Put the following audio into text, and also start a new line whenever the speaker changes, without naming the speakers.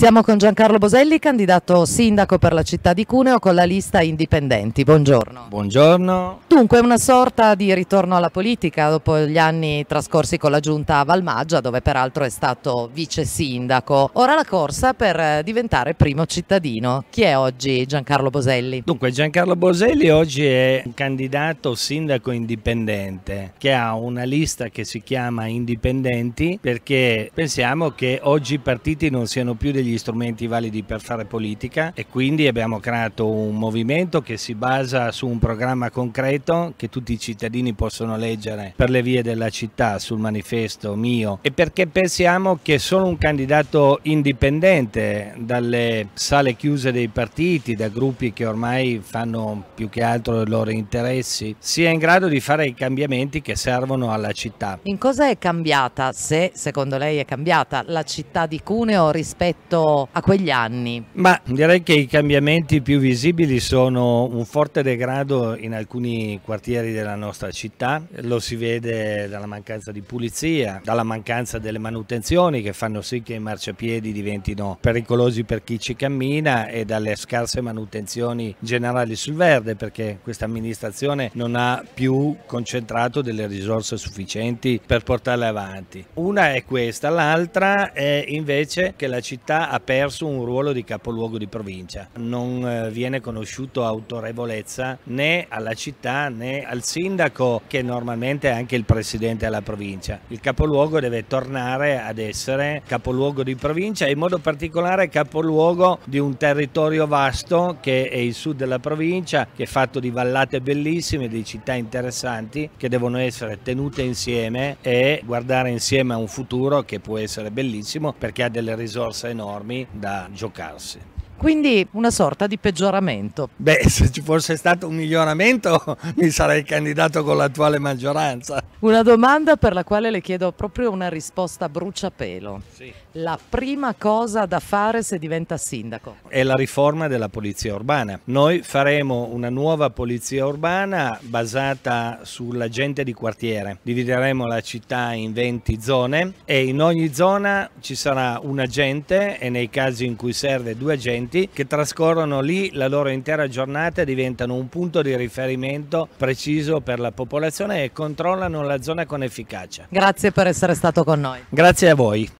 Siamo con Giancarlo Boselli, candidato sindaco per la città di Cuneo con la lista Indipendenti. Buongiorno.
Buongiorno.
Dunque una sorta di ritorno alla politica dopo gli anni trascorsi con la giunta a Valmaggia dove peraltro è stato vice sindaco. Ora la corsa per eh, diventare primo cittadino. Chi è oggi Giancarlo Boselli? Dunque Giancarlo
Boselli oggi è un candidato sindaco indipendente che ha una lista che si chiama Indipendenti perché pensiamo che oggi i partiti non siano più degli gli strumenti validi per fare politica e quindi abbiamo creato un movimento che si basa su un programma concreto che tutti i cittadini possono leggere per le vie della città sul manifesto mio e perché pensiamo che solo un candidato indipendente dalle sale chiuse dei partiti, da gruppi che ormai fanno più che altro i loro interessi, sia in grado di fare i cambiamenti che servono alla città.
In cosa è cambiata, se secondo lei è cambiata, la città di Cuneo rispetto rispetto a quegli anni?
Ma direi che i cambiamenti più visibili sono un forte degrado in alcuni quartieri della nostra città, lo si vede dalla mancanza di pulizia, dalla mancanza delle manutenzioni che fanno sì che i marciapiedi diventino pericolosi per chi ci cammina e dalle scarse manutenzioni generali sul verde perché questa amministrazione non ha più concentrato delle risorse sufficienti per portarle avanti. Una è questa, l'altra è invece che la città ha perso un ruolo di capoluogo di provincia. Non eh, viene conosciuto autorevolezza né alla città né al sindaco che normalmente è anche il presidente della provincia. Il capoluogo deve tornare ad essere capoluogo di provincia e in modo particolare capoluogo di un territorio vasto che è il sud della provincia, che è fatto di vallate bellissime, di città interessanti che devono essere tenute insieme e guardare insieme a un futuro che può essere bellissimo perché ha delle risorse enormi enormi da giocarsi.
Quindi una sorta di peggioramento. Beh, se ci fosse stato
un miglioramento mi sarei candidato con l'attuale maggioranza.
Una domanda per la quale le chiedo proprio una risposta bruciapelo. Sì. La prima cosa da fare se diventa sindaco?
È la riforma della polizia urbana. Noi faremo una nuova polizia urbana basata sulla gente di quartiere. Divideremo la città in 20 zone e in ogni zona ci sarà un agente e nei casi in cui serve due agenti studenti che trascorrono lì la loro intera giornata e diventano un punto di riferimento preciso per la popolazione e controllano la zona con efficacia.
Grazie per essere stato con noi. Grazie a voi.